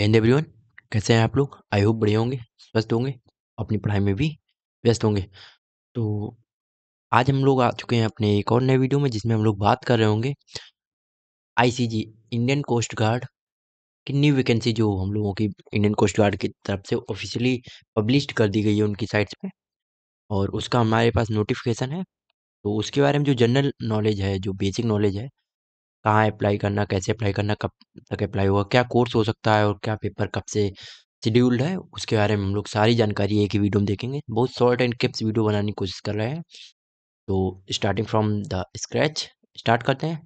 And everyone कैसे हैं आप लोग आई होप बढ़िया होंगे स्वस्थ होंगे अपनी पढ़ाई में भी व्यस्त होंगे तो आज हम लोग आ चुके हैं अपने एक और नए वीडियो में जिसमें हम लोग बात कर रहे होंगे आईसीजी इंडियन कोस्ट गार्ड की न्यू वैकेंसी जो हम लोगों की इंडियन कोस्ट गार्ड की तरफ से ऑफिशियली पब्लिश कर दी गई है उनकी साइट्स पे और उसका हमारे पास नोटिफिकेशन है तो उसके बारे में जो जनरल नॉलेज है जो बेसिक नॉलेज है कहाँ अप्लाई करना कैसे अप्लाई करना कब तक अप्लाई होगा क्या कोर्स हो सकता है और क्या पेपर कब से शेड्यूल्ड है उसके बारे में हम लोग सारी जानकारी एक ही वीडियो में देखेंगे बहुत शॉर्ट एंड क्लिप्स वीडियो बनाने की कोशिश कर रहे हैं तो starting from the scratch start करते हैं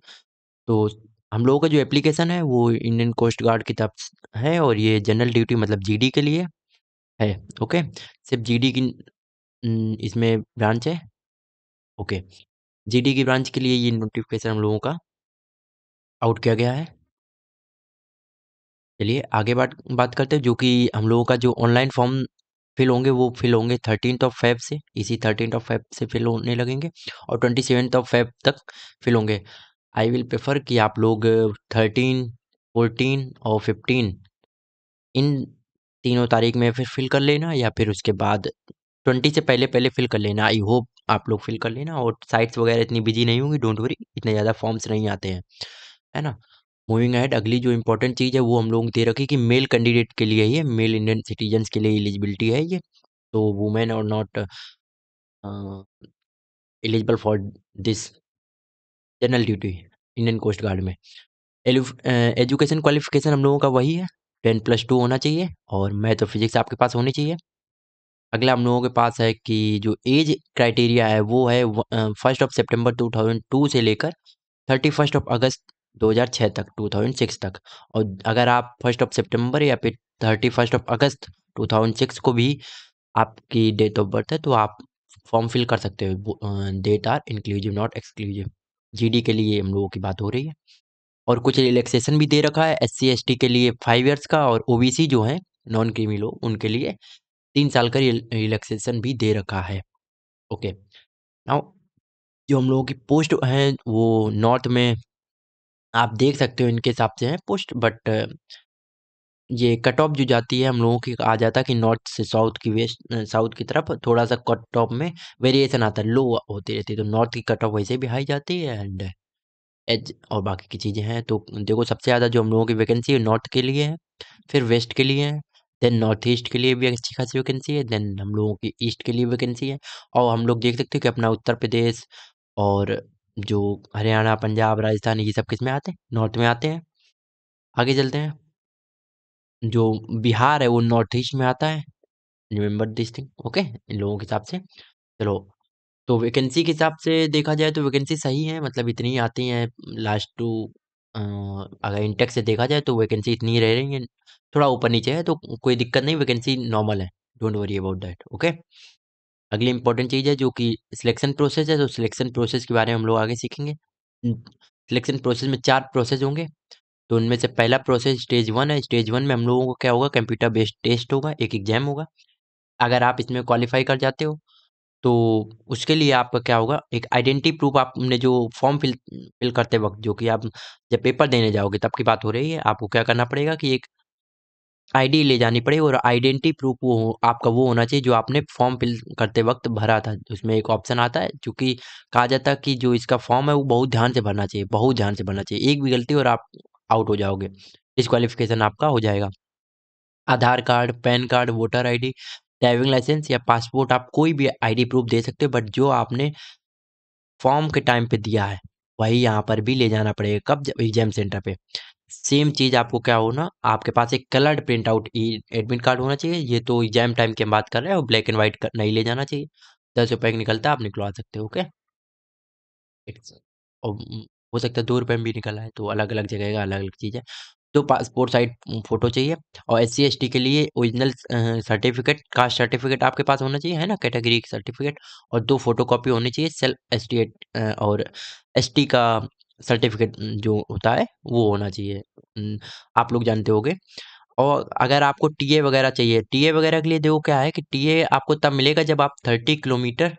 तो हम लोगों का जो एप्लीकेशन है वो इंडियन कोस्ट गार्ड की तरफ है और ये जनरल ड्यूटी मतलब जीडी के लिए है ओके सिर्फ जीडी की इसमें ब्रांच है ओके जीडी की ब्रांच के लिए ये नोटिफिकेशन हम लोगों का आउट किया गया है चलिए आगे बात बात करते हैं जो कि हम लोगों का जो ऑनलाइन फॉर्म फिल होंगे वो फिल होंगे थर्टीन ऑफ फेब से इसी थर्टीन ऑफ फेब से फिल होने लगेंगे और ट्वेंटी सेवन ऑफ फेब तक फिल होंगे आई विल प्रेफर कि आप लोग थर्टीन फोर्टीन और फिफ्टीन इन तीनों तारीख में फिर फिल कर लेना या फिर उसके बाद ट्वेंटी से पहले पहले फिल कर लेना आई होप आप लोग फिल कर लेना और साइट्स वगैरह इतनी बिजी नहीं होंगी डोंट वरी इतने ज़्यादा फॉर्म्स नहीं आते हैं है ना मूविंग अहेड अगली जो इंपॉर्टेंट चीज़ है वो हम लोगों ने दे रखी कि मेल कैंडिडेट के लिए ये मेल इंडियन सिटीजन्स के लिए एलिजिबिलिटी है ये तो वुमेन और not eligible for this general duty Indian coast guard में एजुकेशन क्वालिफिकेशन uh, हम लोगों का वही है टेन प्लस टू होना चाहिए और मैथ और फिजिक्स आपके पास होनी चाहिए अगला हम लोगों के पास है कि जो एज क्राइटेरिया है वो है first of September two thousand two से लेकर थर्टी फर्स्ट ऑफ अगस्त 2006 तक 2006 तक और अगर आप फर्स्ट ऑफ सितंबर या फिर थर्टी फर्स्ट ऑफ अगस्त 2006 को भी आपकी डेट ऑफ बर्थ है तो आप फॉर्म फिल कर सकते हो date are inclusive not exclusive GD के लिए हम लोगों की बात हो रही है और कुछ रिलैक्सेशन भी दे रखा है एस सी के लिए फाइव इयर्स का और ओबीसी जो है नॉन क्रीमी लोग उनके लिए तीन साल का रिलैक्सेशन भी दे रखा है ओके नाउ जो हम लोगों की पोस्ट हैं वो नॉर्थ में आप देख सकते हो इनके हिसाब से हैं पोस्ट बट ये कट ऑफ जो जाती है हम लोगों की आ जाता है कि नॉर्थ से साउथ की वेस्ट साउथ की तरफ थोड़ा सा कट ऑफ में वेरिएशन आता है लो होती रहती है तो नॉर्थ की कट ऑफ वैसे भी हाई जाती है एंड एज और बाकी की चीज़ें हैं तो देखो सबसे ज़्यादा जो हम लोगों की वैकेंसी है नॉर्थ के लिए है फिर वेस्ट के लिए है देन नॉर्थ ईस्ट के लिए भी अच्छी खासी वैकेंसी है देन हम लोगों की ईस्ट के लिए वैकेंसी है और हम लोग देख सकते हो कि अपना उत्तर प्रदेश और जो हरियाणा पंजाब राजस्थान ये सब किस में आते हैं नॉर्थ में आते हैं आगे चलते हैं जो बिहार है वो नॉर्थ ईस्ट में आता है रिमेंबर दिस थिंग ओके इन लोगों के हिसाब से चलो तो वैकेंसी के हिसाब से देखा जाए तो वैकेंसी सही है मतलब इतनी आती हैं लास्ट टू अगर इंटेक e से देखा जाए तो वैकेंसी इतनी रह रही है थोड़ा ऊपर नीचे है तो कोई दिक्कत नहीं वैकेंसी नॉर्मल है don't worry about that okay अगली इंपॉर्टेंट चीज़ है जो कि सिलेक्शन प्रोसेस है तो सिलेक्शन प्रोसेस के बारे में हम लोग आगे सीखेंगे सिलेक्शन प्रोसेस में चार प्रोसेस होंगे तो उनमें से पहला प्रोसेस स्टेज वन है स्टेज वन में हम लोगों को क्या होगा कंप्यूटर बेस्ड टेस्ट होगा एक एग्जाम होगा अगर आप इसमें क्वालिफाई कर जाते हो तो उसके लिए आपका क्या होगा एक आइडेंटिटी प्रूफ आपने जो फॉर्म फिल फिल करते वक्त जो कि आप जब पेपर देने जाओगे तब की बात हो रही है आपको क्या करना पड़ेगा कि एक आईडी ले जानी पड़ेगी और आइडेंटिटी प्रूफ वो आपका वो होना चाहिए जो आपने फॉर्म फिल करते वक्त भरा था उसमें एक ऑप्शन आता है क्योंकि कहा जाता है कि जो इसका फॉर्म है वो बहुत ध्यान से भरना चाहिए बहुत ध्यान से भरना चाहिए एक भी गलती और आप आउट हो जाओगे डिसक्वालिफिकेशन आपका हो जाएगा Aadhaar card PAN card voter I driving licence या पासपोर्ट आप कोई भी आई प्रूफ दे सकते हो बट जो आपने फॉर्म के टाइम पे दिया है वही यहाँ पर भी ले जाना पड़ेगा कब एग्जाम सेंटर पे सेम चीज़ आपको क्या होना आपके पास एक coloured print out admit card होना चाहिए ये तो एग्जाम टाइम की हम बात कर रहे हैं और ब्लैक एंड व्हाइट नहीं ले जाना चाहिए दस रुपये का निकलता है आप निकलवा सकते हो ओके और हो सकता है दो रुपये में भी निकला है तो अलग अलग जगह का अलग अलग चीज़ है तो पासपोर्ट साइज फ़ोटो चाहिए और एस सी के लिए ओरिजिनल सर्टिफिकेट कास्ट सर्टिफिकेट आपके पास होना चाहिए है ना कैटेगरी सर्टिफिकेट और दो फोटो कॉपी होनी चाहिए सेल्फ एस और एस का सर्टिफिकेट जो होता है वो होना चाहिए आप लोग जानते होंगे और अगर आपको टीए वगैरह चाहिए टीए वगैरह के लिए देखो क्या है कि टीए आपको तब मिलेगा जब आप थर्टी किलोमीटर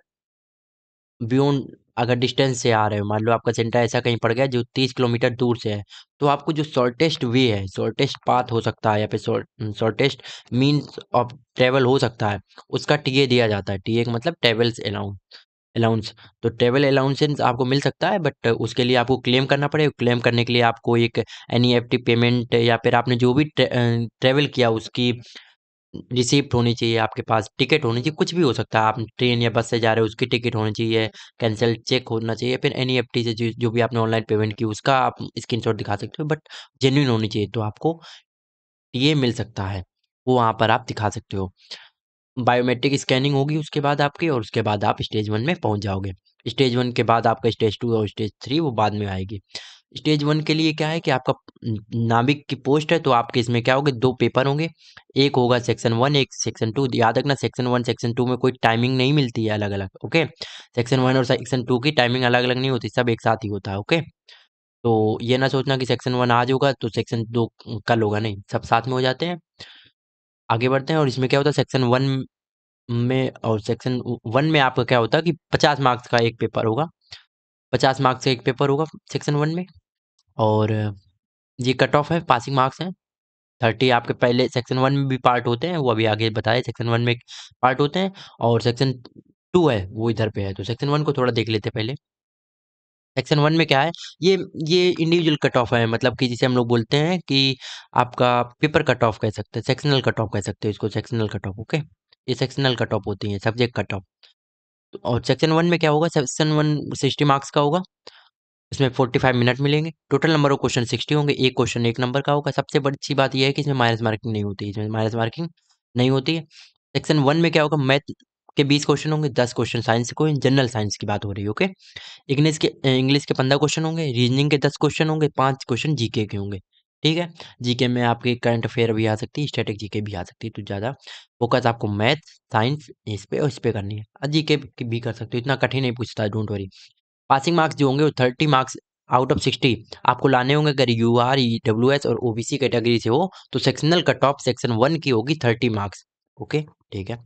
बियॉन्ड अगर डिस्टेंस से आ रहे हो मान लो आपका सेंटर ऐसा कहीं पड़ गया जो तीस किलोमीटर दूर से है तो आपको जो शॉर्टेस्ट वे है शॉर्टेस्ट पाथ हो सकता है या फिर शॉर्टेस्ट मीन्स ऑफ ट्रेवल हो सकता है उसका टीए दिया जाता है टीए का मतलब ट्रेवल्स अलाउंस अलाउंस तो ट्रेवल अलाउंसेंस आपको मिल सकता है बट उसके लिए आपको क्लेम करना पड़ेगा क्लेम करने के लिए आपको एक एन पेमेंट e या फिर आपने जो भी ट्रेवल किया उसकी रिसिप्ट होनी चाहिए आपके पास टिकट होनी चाहिए कुछ भी हो सकता है आप ट्रेन या बस से जा रहे हो उसकी टिकट होनी चाहिए कैंसिल चेक होना चाहिए फिर एन e से जो जो भी आपने ऑनलाइन पेमेंट की उसका आप स्क्रीन दिखा सकते हो बट जेन्यून होनी चाहिए तो आपको ये मिल सकता है वो वहाँ पर आप दिखा सकते हो बायोमेट्रिक स्कैनिंग होगी उसके बाद आपकी और उसके बाद आप स्टेज वन में पहुंच जाओगे स्टेज वन के बाद आपका स्टेज टू और स्टेज थ्री वो बाद में आएगी स्टेज वन के लिए क्या है कि आपका नाभिक की पोस्ट है तो आपके इसमें क्या होगा दो पेपर होंगे एक होगा सेक्शन वन एक सेक्शन टू याद रखना सेक्शन वन सेक्शन टू में कोई टाइमिंग नहीं मिलती है अलग अलग ओके सेक्शन वन और सेक्शन टू की टाइमिंग अलग अलग नहीं होती सब एक साथ ही होता है ओके तो ये ना सोचना कि सेक्शन वन आज होगा तो सेक्शन दो कल होगा नहीं सब साथ में हो जाते हैं आगे बढ़ते हैं और इसमें क्या होता है सेक्शन वन में और सेक्शन वन में आपका क्या होता है कि पचास मार्क्स का एक पेपर होगा पचास मार्क्स का एक पेपर होगा सेक्शन वन में और ये कट ऑफ है पासिंग मार्क्स हैं थर्टी आपके पहले सेक्शन वन में भी पार्ट होते हैं वो अभी आगे बताए सेक्शन वन में पार्ट होते हैं और सेक्शन टू है वो इधर पे है तो सेक्शन वन को थोड़ा देख लेते हैं पहले सेक्शन वन में क्या है ये ये इंडिविजुअल कट ऑफ है मतलब कि जिसे हम लोग बोलते हैं कि आपका पेपर कट ऑफ कह सकते हैं सेक्शनल कट ऑफ कह सकते हो इसको सेक्शनल कट ऑफ ओके ये सेक्शनल कट ऑफ होती है सब्जेक्ट कट ऑफ और सेक्शन वन में क्या होगा सेक्शन वन सिक्सटी मार्क्स का होगा इसमें फोर्टी फाइव मिनट मिलेंगे total number of question sixty होंगे एक क्वेश्चन एक नंबर का होगा सबसे बड़ी बात यह है कि इसमें माइनस मार्किंग नहीं होती इसमें माइनस मार्किंग नहीं होती है सेक्शन वन में क्या होगा मैथ के बीस क्वेश्चन होंगे दस क्वेश्चन साइंस को जनरल साइंस की बात हो रही है ओके इंग्लिश के इंग्लिश के पंद्रह क्वेश्चन होंगे रीजनिंग के दस क्वेश्चन होंगे पाँच क्वेश्चन जीके के होंगे ठीक है जीके में आपके करंट अफेयर भी आ सकती है स्टैटिक जीके भी आ सकती है तो ज़्यादा फोकस आपको मैथ साइंस इस पे और इस पे करनी है और जीके भी कर सकते हो इतना कठिन नहीं पूछता डोंट वरी पासिंग मार्क्स जो होंगे वो thirty marks out of sixty आपको लाने होंगे अगर you are E W S और ओ बी सी कैटेगरी से हो तो सेक्शनल का टॉप सेक्शन वन की होगी थर्टी मार्क्स ओके ठीक है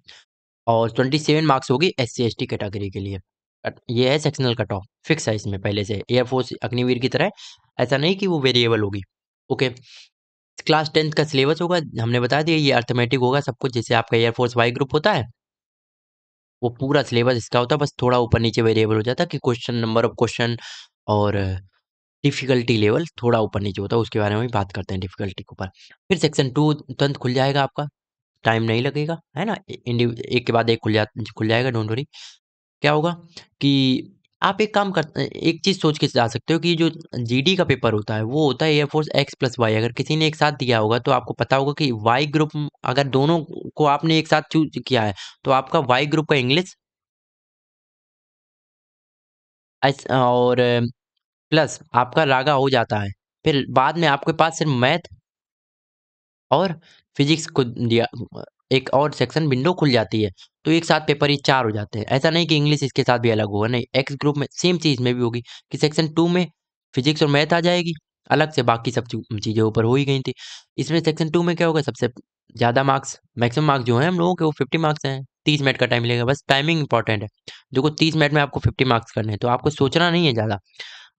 और ट्वेंटी सेवन मार्क्स होगी S C S T category के लिए ये है सेक्शनल कट ऑफ फिक्स है इसमें पहले से एयरफोर्स अग्निवीर की तरह ऐसा नहीं कि वो वेरिएबल होगी ओके क्लास टेंथ का सिलेबस होगा हमने बता दिया ये अर्थमेटिक होगा सब कुछ जैसे आपका एयरफोर्स वाई ग्रुप होता है वो पूरा सिलेबस इसका होता है बस थोड़ा ऊपर नीचे वेरिएबल हो जाता है कि क्वेश्चन नंबर ऑफ क्वेश्चन और डिफ़िकल्टी लेवल थोड़ा ऊपर नीचे होता है उसके बारे में भी बात करते हैं डिफ़िकल्टी के ऊपर फिर सेक्शन टू तुरंत खुल जाएगा आपका टाइम नहीं लगेगा है ना एक के बाद एक खुल जा खुल जाएगा डोंट वरी क्या होगा कि आप एक काम कर एक चीज़ सोच के जा सकते हो कि जो जीडी का पेपर होता है वो होता है एयरफोर्स एक्स प्लस वाई अगर किसी ने एक साथ दिया होगा तो आपको पता होगा कि वाई ग्रुप अगर दोनों को आपने एक साथ चूज किया है तो आपका वाई ग्रुप का इंग्लिश और प्लस आपका रागा हो जाता है फिर बाद में आपके पास सिर्फ मैथ और फिजिक्स को दिया एक और सेक्शन विंडो खुल जाती है तो एक साथ पेपर ही चार हो जाते हैं ऐसा नहीं कि इंग्लिश इसके साथ भी अलग होगा नहीं एक्स ग्रुप में सेम चीज़ में भी होगी कि सेक्शन टू में फिजिक्स और मैथ आ जाएगी अलग से बाकी सब चीज़ें ऊपर हो ही गई थी इसमें सेक्शन टू में क्या होगा सबसे ज़्यादा मार्क्स मैक्सिमम मार्क्स जो हैं हम लोगों के वो फिफ्टी मार्क्स हैं तीस मिनट का टाइम लेगा बस टाइमिंग इंपॉर्टेंट है देखो तीस मिनट में आपको फिफ्टी मार्क्स करने हैं तो आपको सोचना नहीं है ज़्यादा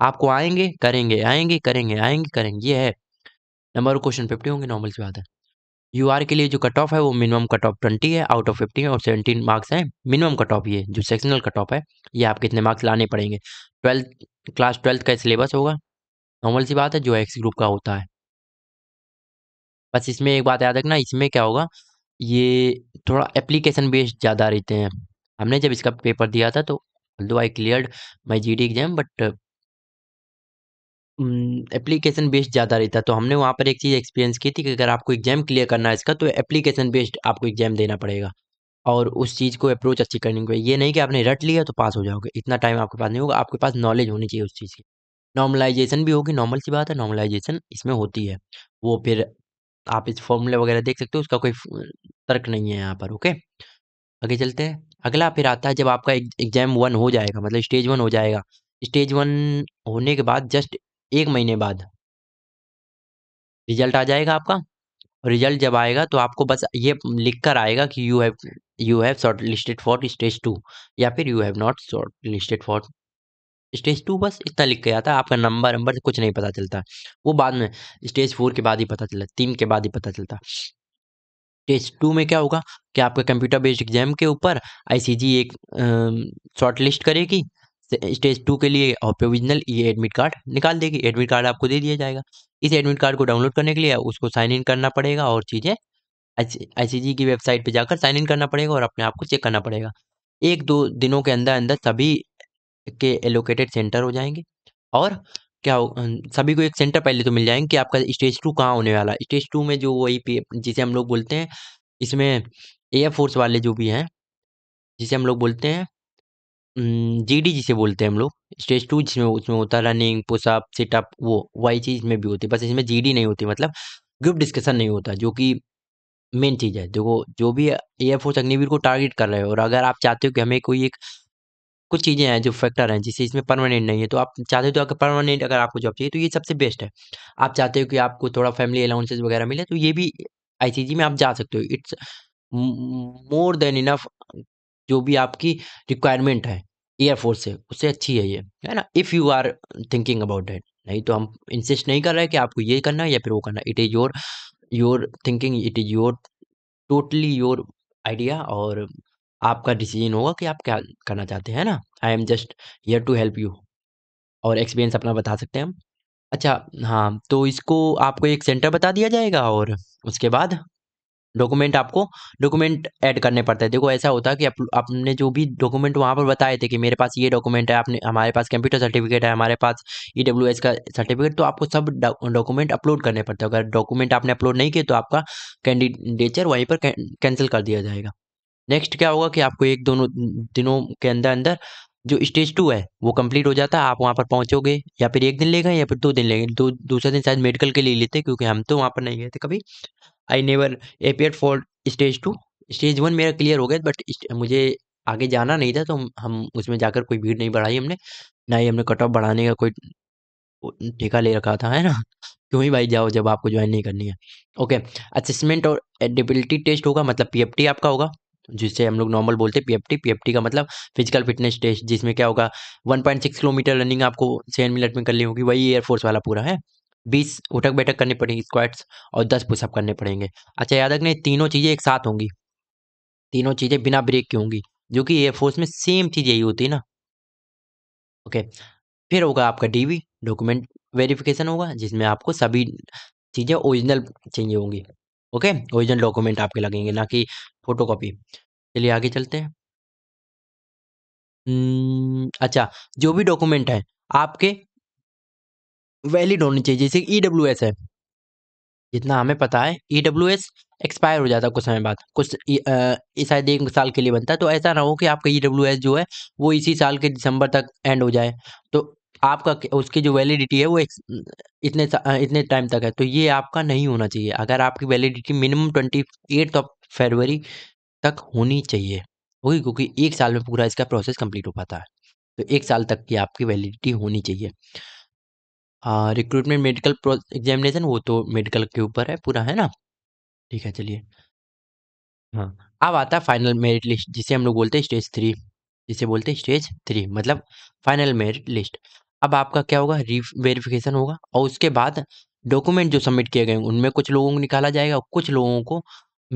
आपको आएंगे करेंगे आएंगे करेंगे आएंगे करेंगे ये है नंबर क्वेश्चन फिफ्टी होंगे नॉर्मल से बात है यू के लिए जो कट ऑफ है वो मिनिमम कट ऑफ ट्वेंटी है आउट ऑफ फिफ्टी है और सेवनटीन मार्क्स हैं मिनिमम कट ऑफ ये जो सेक्शनल कट ऑफ है ये आप कितने मार्क्स लाने पड़ेंगे ट्वेल्थ क्लास ट्वेल्थ का सिलेबस होगा नॉर्मल सी बात है जो एक्स ग्रुप का होता है बस इसमें एक बात याद रखना इसमें क्या होगा ये थोड़ा एप्लीकेशन बेस्ड ज़्यादा रहते हैं हमने जब इसका पेपर दिया था तो दो I clear my G exam but application based ज़्यादा रहता तो हमने वहाँ पर एक चीज़ एक्सपीरियंस की थी कि अगर आपको एग्ज़ाम क्लियर करना है इसका तो एप्लीकेशन बेस्ड आपको एग्ज़ाम देना पड़ेगा और उस चीज़ को अप्रोच अच्छी करनी पड़ेगी ये नहीं कि आपने रट लिया तो पास हो जाओगे इतना टाइम आपके पास नहीं होगा आपके पास नॉलेज होनी चाहिए उस चीज़ की नॉर्मलाइजेशन भी होगी नॉर्मल सी बात है नॉर्मलाइजेशन इसमें होती है वो फिर आप इस फॉर्मूले वगैरह देख सकते हो उसका कोई तर्क नहीं है यहाँ पर ओके आगे चलते हैं अगला फिर आता है जब आपका एग्जाम वन हो जाएगा मतलब स्टेज वन हो जाएगा स्टेज वन होने के बाद जस्ट एक महीने बाद रिजल्ट आ जाएगा आपका और रिजल्ट जब आएगा तो आपको बस ये लिख कर आएगा कि you have you have shortlisted for stage two या फिर you have not shortlisted for stage two बस इतना लिख के आता है आपका नंबर नंबर कुछ नहीं पता चलता वो बाद में स्टेज फोर के बाद ही पता चलता तीन के बाद ही पता चलता स्टेज टू में क्या होगा कि आपका कंप्यूटर बेस्ड एग्जाम के ऊपर आईसीजी एक शॉर्ट लिस्ट करेगी स्टेज टू के लिए और प्रोविजनल ये एडमिट कार्ड निकाल देगी एडमिट कार्ड आपको दे दिया जाएगा इस एडमिट कार्ड को डाउनलोड करने के लिए उसको साइन इन करना पड़ेगा और चीज़ें आई सी की वेबसाइट पर जाकर साइन इन करना पड़ेगा और अपने आप को चेक करना पड़ेगा एक दो दिनों के अंदर अंदर सभी के एलोकेटेड सेंटर हो जाएंगे और क्या हो सभी को एक सेंटर पहले तो मिल जाएंगे कि आपका स्टेज टू कहाँ होने वाला है स्टेज टू में जो वही पी जिसे हम लोग बोलते हैं इसमें एयर फोर्स वाले जो भी हैं जिसे हम लोग बोलते हैं जी डी जिसे बोलते हैं हम लोग स्टेज टू जिसमें उसमें होता है रनिंग पुशअप सिटअप वो वही चीज़ में भी होती है बस इसमें जी डी नहीं होती मतलब ग्रुप डिस्कशन नहीं होता जो कि मेन चीज़ है देखो जो भी एयर फोर्स अग्निवीर को टारगेट कर रहे हो और अगर आप चाहते हो कि हमें कोई एक कुछ चीज़ें हैं जो फैक्टर हैं जिससे इसमें परमानेंट नहीं है तो आप चाहते हो तो अगर परमानेंट अगर आपको जॉब चाहिए तो ये सबसे बेस्ट है आप चाहते हो कि आपको थोड़ा फैमिली अलाउंसेज वगैरह मिले तो ये भी आईसीजी में आप जा सकते हो इट्स मोर देन इनफ जो भी आपकी रिक्वायरमेंट है एयरफोर्स से उससे अच्छी है ये है ना if you are thinking about date नहीं तो हम इंसिस्ट नहीं कर रहे कि आपको ये करना है या फिर वो करना it is your your thinking it is your totally your idea और आपका डिसीजन होगा कि आप क्या करना चाहते हैं ना I am just here to help you और एक्सपीरियंस अपना बता सकते हैं हम अच्छा हाँ तो इसको आपको एक सेंटर बता दिया जाएगा और उसके बाद डॉक्यूमेंट आपको डॉक्यूमेंट ऐड करने पड़ते हैं देखो ऐसा होता है कि आप आपने जो भी डॉक्यूमेंट वहाँ पर बताए थे कि मेरे पास ये डॉक्यूमेंट है आपने हमारे पास कंप्यूटर सर्टिफिकेट है हमारे पास ई डब्ल्यू एस का सर्टिफिकेट तो आपको सब डॉक्यूमेंट अपलोड करने पड़ते हैं अगर डॉक्यूमेंट आपने अपलोड नहीं किए तो आपका कैंडिडेचर वहीं पर कैंसिल कर दिया जाएगा नेक्स्ट क्या होगा कि आपको एक दोनों दिनों के अंदर अंदर जो स्टेज टू है वो कंप्लीट हो जाता है आप वहाँ पर पहुँचोगे या फिर एक दिन लेगा या फिर दो दिन लेंगे दो दूसरे दिन शायद मेडिकल के लिए लेते क्योंकि हम तो वहाँ पर नहीं गए थे कभी I never appear for stage two stage one मेरा क्लियर हो गया बट मुझे आगे जाना नहीं था तो हम उसमें जाकर कोई भीड़ नहीं बढ़ाई हमने ना ही हमने कट ऑफ बढ़ाने का कोई ठेका ले रखा था है ना क्यों ही भाई जाओ जब आपको ज्वाइन नहीं करनी है ओके असेसमेंट और एडिबिलिटी टेस्ट होगा मतलब पीएफटी आपका होगा जिससे हम लोग नॉर्मल बोलते हैं पी एफ का मतलब फिजिकल फिटनेस टेस्ट जिसमें क्या होगा 1.6 किलोमीटर रनिंग आपको सेवन मिनट में करनी होगी वही एयरफोर्स वाला पूरा है बीस उठक बैठक करनी पड़ेगी स्क्वाट्स और दस पुशअप करने पड़ेंगे अच्छा याद रखना तीनों चीज़ें एक साथ होंगी तीनों चीज़ें बिना ब्रेक की होंगी जो कि एयरफोर्स में सेम चीज़ यही होती है ना ओके फिर होगा आपका डीवी डॉक्यूमेंट वेरिफिकेशन होगा जिसमें आपको सभी चीज़ें ओरिजिनल चाहिए होंगी ओके ओरिजिनल डॉक्यूमेंट आपके लगेंगे ना कि फोटो कॉपी चलिए आगे चलते हैं hmm, अच्छा जो भी डॉक्यूमेंट है आपके वैलिड होनी चाहिए जैसे ई डब्ल्यू एस है जितना हमें पता है ई डब्ल्यू एस एक्सपायर हो जाता है कुछ समय बाद कुछ शायद एक साल के लिए बनता है तो ऐसा ना हो कि आपका ई डब्ल्यू एस जो है वो इसी साल के दिसंबर तक एंड हो जाए तो आपका उसकी जो वैलिडिटी है वो इतने इतने टाइम तक है तो ये आपका नहीं होना चाहिए अगर आपकी validity minimum twenty eight of फरवरी तक होनी चाहिए होगी क्योंकि एक साल में पूरा इसका प्रोसेस कंप्लीट हो पाता है तो एक साल तक की आपकी वैलिडिटी होनी चाहिए रिक्रूटमेंट मेडिकल एग्जामिनेशन वो तो मेडिकल के ऊपर है पूरा है ना ठीक है चलिए हाँ अब आता है फाइनल मेरिट लिस्ट जिसे हम लोग बोलते हैं स्टेज थ्री जिसे बोलते हैं स्टेज थ्री मतलब फाइनल मेरिट लिस्ट अब आपका क्या होगा री वेरिफिकेशन होगा और उसके बाद डॉक्यूमेंट जो सबमिट किए गए उनमें कुछ लोगों को निकाला जाएगा और कुछ लोगों को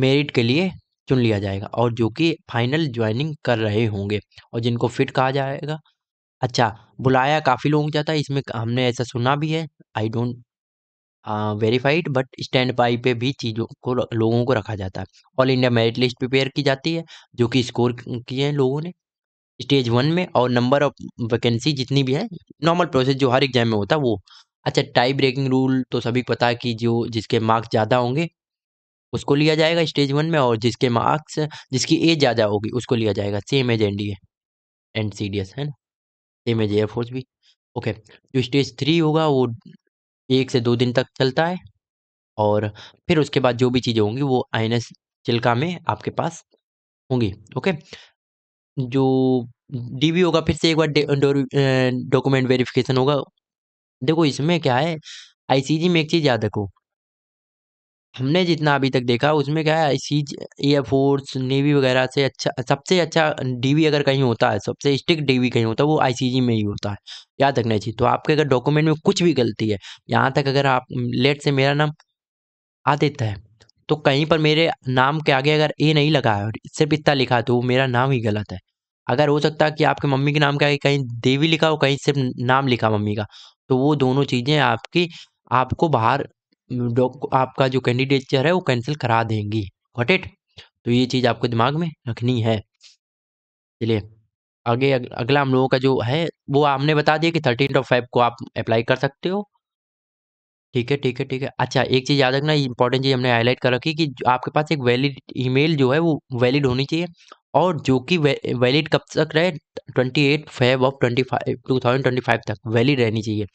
मेरिट के लिए चुन लिया जाएगा और जो कि फाइनल ज्वाइनिंग कर रहे होंगे और जिनको फिट कहा जाएगा अच्छा, बुलाया काफ़ी लोगों को जाता है, इसमें हमने ऐसा सुना भी है, I don't verified but stand by पे भी चीज़ों को लोगों को रखा जाता है। All India merit list prepare की जाती है, जो कि स्कोर किए हैं लोगों ने। स्टेज वन में और नंबर ऑफ वैकेंसी जितनी भी है, नॉर्मल प्रोसेस जो हर एग्ज़ाम में होता है वो। अच्छा टाई ब्रेकिंग रूल तो सभी पता है कि जो जिसके मार्क्स ज़्यादा होंगे, उसको लिया जाएगा स्टेज वन में और जिसके मार्क्स जिसकी एज ज़्यादा होगी, उसको लिया जाएगा। Same as N C and S है ना? सेम एज एयरफोर्स भी ओके जो स्टेज थ्री होगा वो हम्म। एक से दो दिन तक चलता है और फिर उसके बाद जो भी चीज़ें होंगी वो आई एन एस चिल्का में आपके पास होंगी ओके जो डी बी होगा फिर से एक बार डॉक्यूमेंट वेरिफिकेशन होगा देखो इसमें क्या है आईसीजी में एक चीज़ याद रखो हमने जितना अभी तक देखा उसमें क्या है सीज एयरफोर्स नेवी वगैरह से अच्छा सबसे अच्छा डीवी अगर कहीं होता है सबसे स्टिक डीवी कहीं होता है वो आईसीजी में ही होता है याद रखना चाहिए तो आपके अगर डॉक्यूमेंट में कुछ भी गलती है यहाँ तक अगर आप लेट से मेरा नाम आदित्य है तो कहीं पर मेरे नाम के आगे अगर ए नहीं लगा है और सिर्फ इतना लिखा तो मेरा नाम ही गलत है अगर हो सकता है कि आपके मम्मी के नाम के आगे कहीं देवी लिखा हो कहीं सिर्फ नाम लिखा मम्मी का तो वो दोनों चीज़ें आपकी आपको बाहर आपका जो कैंडिडेटचर है वो कैंसिल करा देंगी वॉट इट तो ये चीज़ आपको दिमाग में रखनी है चलिए आगे अग, अगला हम लोगों का जो है वो हमने बता दिया कि थर्टीन ऑफ फाइव को आप अप्लाई कर सकते हो ठीक है ठीक है ठीक है अच्छा एक चीज़ याद रखना इंपॉर्टेंट चीज़ हमने हाईलाइट कर रखी कि आपके पास एक वैलिड ईमेल जो है वो वैलिड होनी चाहिए और जो कि वै, वैलिड कब तक रहे twenty eight five of twenty five two thousand twenty five तक वैलिड रहनी चाहिए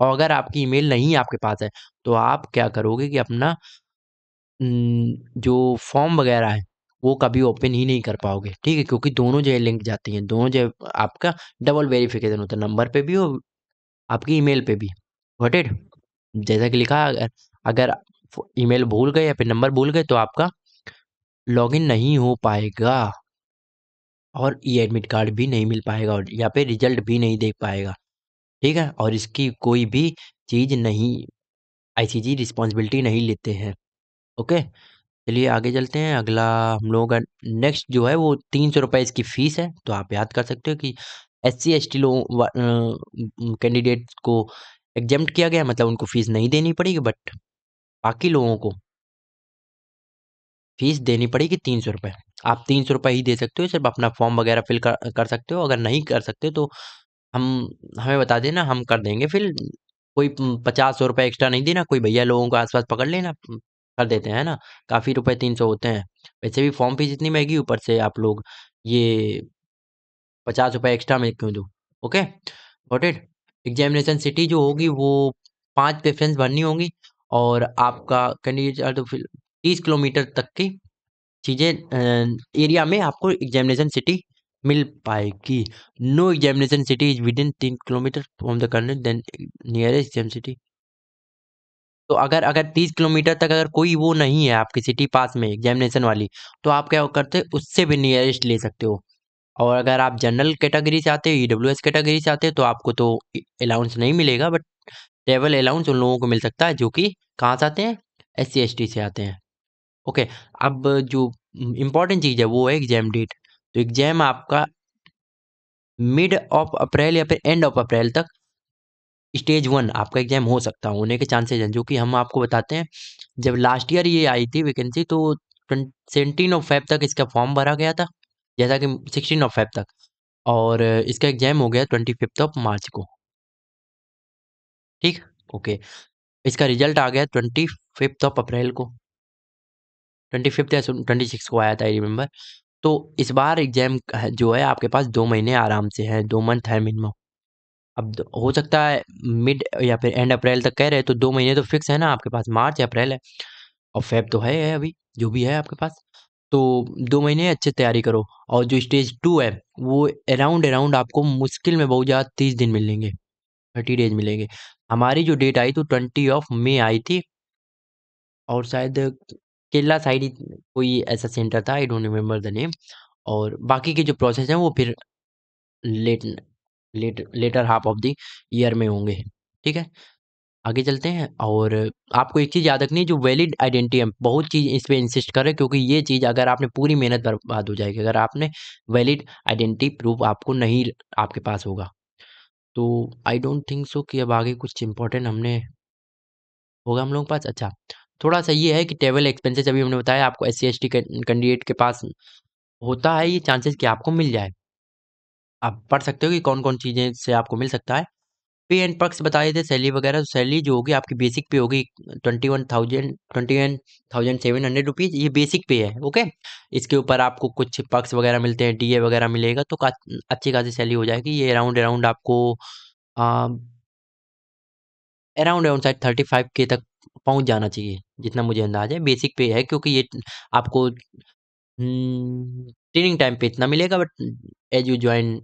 और अगर आपकी ईमेल नहीं आपके पास है तो आप क्या करोगे कि अपना जो फॉर्म वगैरह है वो कभी ओपन ही नहीं कर पाओगे ठीक है क्योंकि दोनों जगह लिंक जाती हैं दोनों जगह आपका डबल वेरिफिकेशन होता है नंबर पे भी और आपकी ईमेल पे भी वॉट इट जैसा कि लिखा अगर अगर ईमेल भूल गए या फिर नंबर भूल गए तो आपका लॉगिन नहीं हो पाएगा और ई एडमिट कार्ड भी नहीं मिल पाएगा और या फिर रिजल्ट भी नहीं देख पाएगा ठीक है? और इसकी कोई भी चीज़ नहीं आईसीजी रिस्पॉन्सिबिलिटी नहीं लेते हैं। ओके? चलिए आगे चलते हैं अगला हम लोगों का नेक्स्ट जो है वो तीन सौ रुपये इसकी फ़ीस है। तो आप याद कर सकते हो कि S C S T uh, candidate को एग्जाम किया गया मतलब उनको फ़ीस नहीं देनी पड़ेगी बट बाकी लोगों को फ़ीस देनी पड़ेगी तीन सौ रुपये आप तीन सौ रुपये ही दे सकते हो सिर्फ़ अपना फ़ॉर्म वग़ैरह फ़िल कर कर सकते हो अगर नहीं कर सकते तो हम हमें बता देना हम कर देंगे फिर कोई पचास सौ रुपये एक्स्ट्रा नहीं देना कोई भैया लोगों को आसपास पकड़ लेना कर देते हैं ना काफ़ी रुपए तीन सौ होते हैं वैसे भी फॉर्म फीस इतनी महंगी ऊपर से आप लोग ये पचास रुपये एक्स्ट्रा में क्यों दो okay what it examination city जो होगी वो पांच प्रेफरेंस भरनी होगी और आपका कैंडिडेट तो तीस किलोमीटर तक की चीज़ें एरिया में आपको एग्जामिनेशन सिटी मिल पाएगी no examination city is within तीन किलोमीटर फ्रॉम द करने देन नियरेस्ट एग्जाम सिटी तो अगर अगर तीस किलोमीटर तक अगर कोई वो नहीं है आपकी सिटी पास में एग्जामिनेशन वाली तो आप क्या करते हो उससे भी नियरेस्ट ले सकते हो और अगर आप जनरल कैटेगरी से आते हो ई डब्ल्यू एस कैटेगरी से आते हो तो आपको तो अलाउंस नहीं मिलेगा बट ट्रेवल अलाउंस उन लोगों को मिल सकता है जो कि कहाँ से आते हैं एस सी एस टी से आते हैं ओके अब जो इम्पोर्टेंट चीज़ है वो है एग्जाम डेट तो एग्ज़ाम आपका मिड ऑफ अप्रैल या फिर एंड ऑफ अप्रैल तक स्टेज वन आपका एग्ज़ाम हो सकता होने के चांसेज हैं जो कि हम आपको बताते हैं जब लास्ट ईयर ये आई थी वैकेंसी तो सेवनटीन ऑफ फाइव तक इसका फॉर्म भरा गया था जैसा कि सिक्सटीन ऑफ फाइव तक और इसका एग्ज़ाम हो गया ट्वेंटी फिफ्थ ऑफ मार्च को ठीक ओके इसका रिजल्ट आ गया ट्वेंटी फिफ्थ ऑफ अप्रैल को ट्वेंटी फिफ्थ या ट्वेंटी सिक्स को आया था आई रिमेंबर तो इस बार एग्ज़ाम जो है आपके पास दो महीने आराम से हैं दो मंथ है मिनिमम अब हो सकता है मिड या फिर एंड अप्रैल तक कह रहे हैं तो दो महीने तो फिक्स है ना आपके पास मार्च अप्रैल है और फेब तो है, है अभी जो भी है आपके पास तो दो महीने अच्छे तैयारी करो और जो स्टेज टू है वो अराउंड अराउंड आपको मुश्किल में बहुत ज़्यादा तीस दिन मिलेंगे थर्टी डेज मिलेंगे हमारी जो डेट आई तो ट्वेंटी ऑफ मे आई थी और शायद केरला साइड ही कोई ऐसा सेंटर था I don't remember the name और बाकी के जो प्रोसेस हैं वो फिर late late latter half of the year में होंगे ठीक है आगे चलते हैं और आपको एक चीज़ याद रखनी है जो वैलिड आइडेंटिटी है बहुत चीज़ इस पर इंसिस्ट करें क्योंकि ये चीज़ अगर आपने पूरी मेहनत बर्बाद हो जाएगी अगर आपने वैलिड आइडेंटिटी प्रूफ आपको नहीं आपके पास होगा तो आई डोंट थिंक सो कि अब आगे कुछ इंपॉर्टेंट हमने होगा हम लोगों के पास अच्छा थोड़ा सा ये है कि ट्रेवल एक्सपेंसेस अभी हमने बताया आपको एस सी कैंडिडेट के पास होता है ये चांसेस कि आपको मिल जाए आप पढ़ सकते हो कि कौन कौन चीज़ें से आपको मिल सकता है पे एंड पर्क्स बताए थे सैलरी वगैरह तो सैलरी जो होगी आपकी बेसिक पे होगी twenty one thousand twenty one thousand seven hundred rupees ये बेसिक पे है ओके इसके ऊपर आपको कुछ पर्क्स वगैरह मिलते हैं डीए वगैरह मिलेगा तो का, अच्छी खासी सैलरी हो जाएगी ये अराउंड अराउंड आपको अराउंड अराउंड शायद थर्टी फाइव के तक पहुँच जाना चाहिए जितना मुझे अंदाज है बेसिक पे है क्योंकि ये आपको ट्रेनिंग टाइम पे इतना मिलेगा बट एज यू ज्वाइन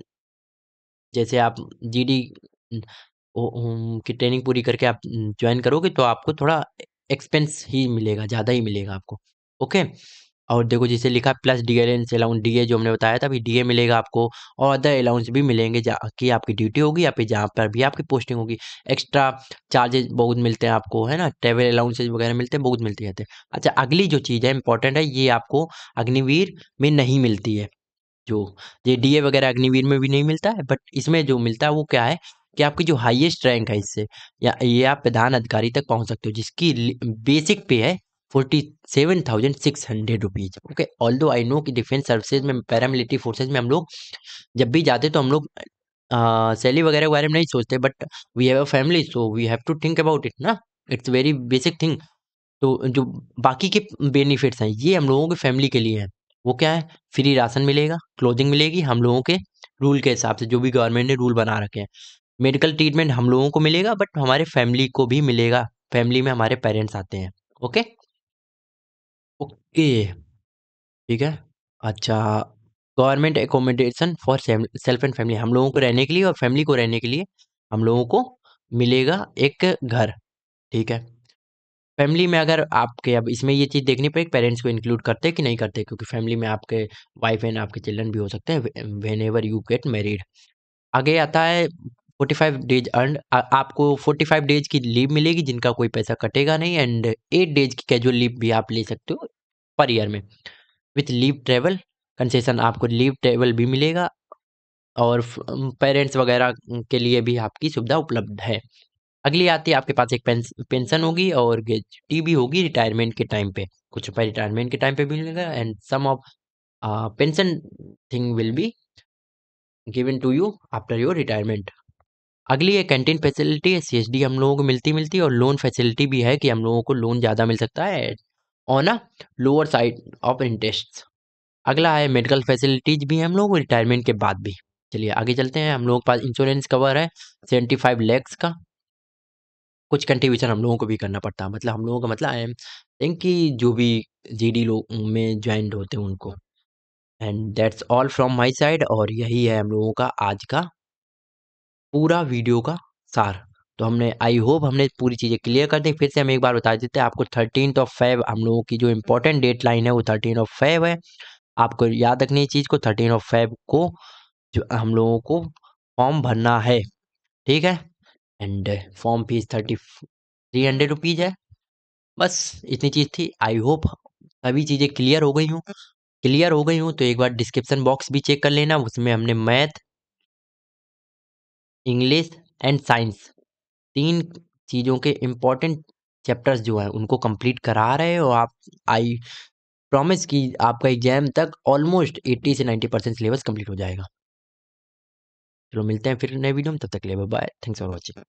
जैसे आप जी डी की ट्रेनिंग पूरी करके आप ज्वाइन करोगे तो आपको थोड़ा एक्सपेंस ही मिलेगा ज़्यादा ही मिलेगा आपको ओके और देखो जिसे लिखा प्लस डी एलेंस अलाउंस डी जो हमने बताया था अभी डी मिलेगा आपको और अदर अलाउंस भी मिलेंगे कि आपकी ड्यूटी होगी या फिर जहाँ पर भी आपकी पोस्टिंग होगी एक्स्ट्रा चार्जेस बहुत मिलते हैं आपको है ना ट्रेवल अलाउंसेज वगैरह मिलते हैं बहुत मिलते रहते हैं अच्छा अगली जो चीज़ है इंपॉर्टेंट है ये आपको अग्निवीर में नहीं मिलती है जो ये डी वगैरह अग्निवीर में भी नहीं मिलता है बट इसमें जो मिलता है वो क्या है कि आपकी जो हाईएस्ट रैंक है इससे या ये आप प्रधान अधिकारी तक पहुंच सकते हो जिसकी बेसिक पे है forty seven thousand six hundred rupees okay although I know कि डिफेंस सर्विसेज में पैरामिलिट्री फोर्सेज में हम लोग जब भी जाते तो हम लोग सैलरी वगैरह के बारे में नहीं सोचते but we have a family so we have to think about it ना इट्स वेरी बेसिक थिंग तो जो बाकी के बेनिफिट्स हैं ये हम लोगों के फैमिली के लिए हैं वो क्या है फ्री राशन मिलेगा क्लोथिंग मिलेगी हम लोगों के रूल के हिसाब से जो भी गवर्नमेंट ने रूल बना रखे हैं मेडिकल ट्रीटमेंट हम लोगों को मिलेगा बट हमारे फैमिली को भी मिलेगा फैमिली में हमारे पेरेंट्स आते हैं ओके okay? ओके ठीक है अच्छा government accommodation for self and family हम लोगों को रहने के लिए और फैमिली को रहने के लिए हम लोगों को मिलेगा एक घर ठीक है फैमिली में अगर आपके अब इसमें ये चीज़ देखनी पड़ेगी पेरेंट्स को इंक्लूड करते कि नहीं करते क्योंकि फैमिली में आपके वाइफ एंड आपके चिल्ड्रन भी हो सकते हैं whenever you get married आगे आता है फोर्टी फाइव डेज अर्न आपको फोर्टी फाइव डेज की लीव मिलेगी जिनका कोई पैसा कटेगा नहीं एंड एट डेज की कैजुअल लीव भी आप ले सकते हो पर ईयर में विथ लीव ट्रेवल कंसेशन आपको लीव ट्रेवल भी मिलेगा और पेरेंट्स वगैरह के लिए भी आपकी सुविधा उपलब्ध है अगली आती है आपके पास एक पेंशन होगी और टी भी होगी रिटायरमेंट के टाइम पे कुछ रुपये रिटायरमेंट के टाइम पे भी मिलेगा and some of pension thing will be given to you after your retirement अगली है कैंटीन फैसिलिटी है सी हम लोगों को मिलती मिलती और लोन फैसिलिटी भी है कि हम लोगों को लोन ज़्यादा मिल सकता है on a lower side of interest अगला है मेडिकल फैसिलिटीज भी हम लोग रिटायरमेंट के बाद भी चलिए आगे चलते हैं हम लोगों के पास इंश्योरेंस कवर है सेवेंटी फाइव लैक्स का कुछ कंट्रीब्यूशन हम लोगों को भी करना पड़ता है मतलब हम लोगों का मतलब आई एम थिंक कि जो भी जी डी लोग में ज्वाइंट होते हैं उनको and that's all from my side और यही है हम लोगों का आज का पूरा वीडियो का सार तो हमने आई होप हमने पूरी चीज़ें क्लियर कर दी फिर से हम एक बार बता देते हैं आपको थर्टीन ऑफ फेब हम लोगों की जो इम्पोर्टेंट डेट लाइन है वो थर्टीन ऑफ फेब है आपको याद रखनी है चीज़ को थर्टीन ऑफ फेब को जो हम लोगों को फॉर्म भरना है ठीक है and form fees thirty three hundred rupees है बस इतनी चीज़ थी आई होप सभी चीज़ें क्लियर हो गई हूँ क्लियर हो गई हूँ तो एक बार डिस्क्रिप्सन बॉक्स भी चेक कर लेना उसमें हमने मैथ इंग्लिश एंड साइंस तीन चीज़ों के इम्पोर्टेंट चैप्टर्स जो हैं उनको कंप्लीट करा रहे हैं और आप आई प्रॉमिस कि आपका एग्जाम तक ऑलमोस्ट एट्टी से नाइन्टी परसेंट सिलेबस कंप्लीट हो जाएगा चलो मिलते हैं फिर नए वीडियो में तब तक ले बाय थैंक्स फॉर वॉचिंग